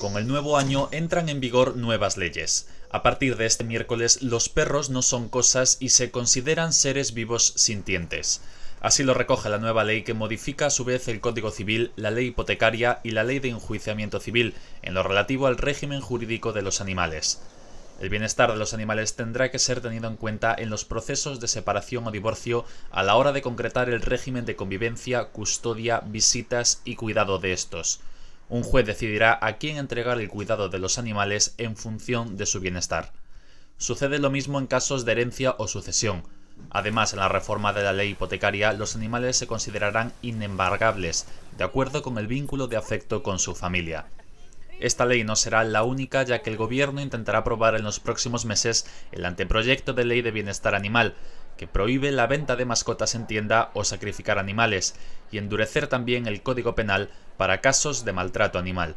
Con el nuevo año entran en vigor nuevas leyes. A partir de este miércoles los perros no son cosas y se consideran seres vivos sintientes. Así lo recoge la nueva ley que modifica a su vez el Código Civil, la ley hipotecaria y la ley de enjuiciamiento civil, en lo relativo al régimen jurídico de los animales. El bienestar de los animales tendrá que ser tenido en cuenta en los procesos de separación o divorcio a la hora de concretar el régimen de convivencia, custodia, visitas y cuidado de estos un juez decidirá a quién entregar el cuidado de los animales en función de su bienestar. Sucede lo mismo en casos de herencia o sucesión. Además, en la reforma de la ley hipotecaria, los animales se considerarán inembargables, de acuerdo con el vínculo de afecto con su familia. Esta ley no será la única, ya que el gobierno intentará aprobar en los próximos meses el anteproyecto de ley de bienestar animal, que prohíbe la venta de mascotas en tienda o sacrificar animales, y endurecer también el Código Penal para casos de maltrato animal.